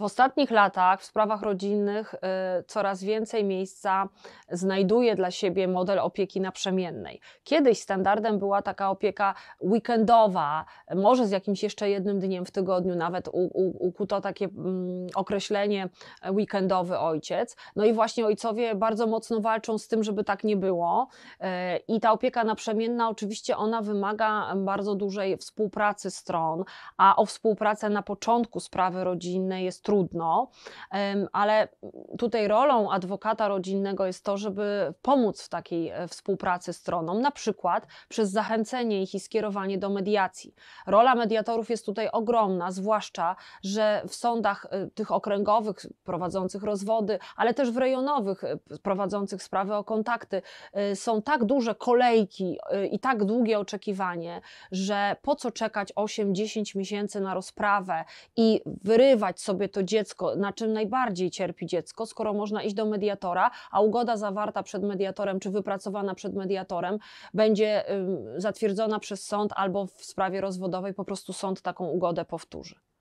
W ostatnich latach w sprawach rodzinnych y, coraz więcej miejsca znajduje dla siebie model opieki naprzemiennej. Kiedyś standardem była taka opieka weekendowa, może z jakimś jeszcze jednym dniem w tygodniu, nawet ukuto takie mm, określenie e, weekendowy ojciec. No i właśnie ojcowie bardzo mocno walczą z tym, żeby tak nie było. E, I ta opieka naprzemienna oczywiście ona wymaga bardzo dużej współpracy stron, a o współpracę na początku sprawy rodzinnej jest trudno, ale tutaj rolą adwokata rodzinnego jest to, żeby pomóc w takiej e, współpracy stronom, na przykład przez zachęcenie ich i skierowanie do mediacji. Rola mediatorów jest tutaj ogromna, zwłaszcza, że w sądach e, tych okręgowych prowadzących rozwody, ale też w rejonowych e, prowadzących sprawy o kontakty są tak duże kolejki i tak długie oczekiwanie, że po co czekać 8-10 miesięcy na rozprawę i wyrywać sobie to to dziecko, na czym najbardziej cierpi dziecko, skoro można iść do mediatora, a ugoda zawarta przed mediatorem czy wypracowana przed mediatorem będzie zatwierdzona przez sąd albo w sprawie rozwodowej po prostu sąd taką ugodę powtórzy.